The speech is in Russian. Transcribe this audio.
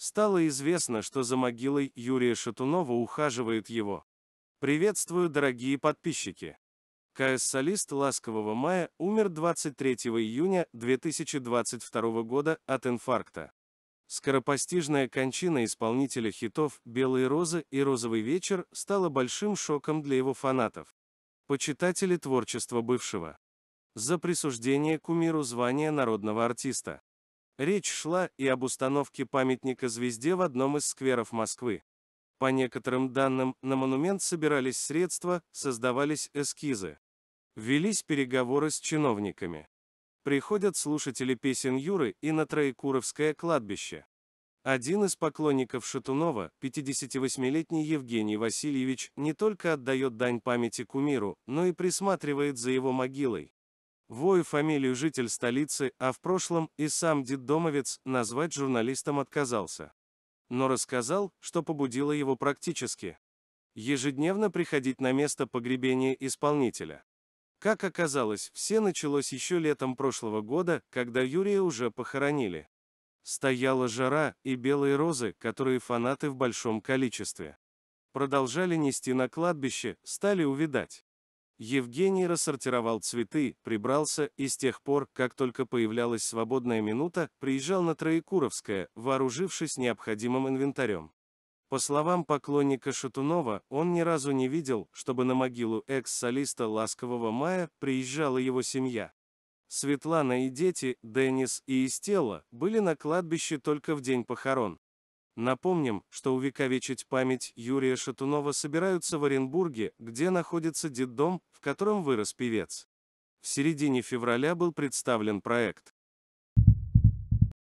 Стало известно, что за могилой Юрия Шатунова ухаживает его. Приветствую, дорогие подписчики! КС-солист Ласкового мая умер 23 июня 2022 года от инфаркта. Скоропостижная кончина исполнителя хитов «Белые розы» и «Розовый вечер» стала большим шоком для его фанатов. Почитатели творчества бывшего. За присуждение кумиру звания народного артиста. Речь шла и об установке памятника звезде в одном из скверов Москвы. По некоторым данным, на монумент собирались средства, создавались эскизы. Велись переговоры с чиновниками. Приходят слушатели песен Юры и на Троекуровское кладбище. Один из поклонников Шатунова, 58-летний Евгений Васильевич, не только отдает дань памяти кумиру, но и присматривает за его могилой. Вою фамилию житель столицы, а в прошлом и сам детдомовец назвать журналистом отказался. Но рассказал, что побудило его практически. Ежедневно приходить на место погребения исполнителя. Как оказалось, все началось еще летом прошлого года, когда Юрия уже похоронили. Стояла жара и белые розы, которые фанаты в большом количестве. Продолжали нести на кладбище, стали увидать. Евгений рассортировал цветы, прибрался и с тех пор, как только появлялась свободная минута, приезжал на Троекуровское, вооружившись необходимым инвентарем. По словам поклонника Шатунова, он ни разу не видел, чтобы на могилу экс-солиста «Ласкового мая» приезжала его семья. Светлана и дети, Денис и Истела, были на кладбище только в день похорон. Напомним, что увековечить память Юрия Шатунова собираются в Оренбурге, где находится детдом, в котором вырос певец. В середине февраля был представлен проект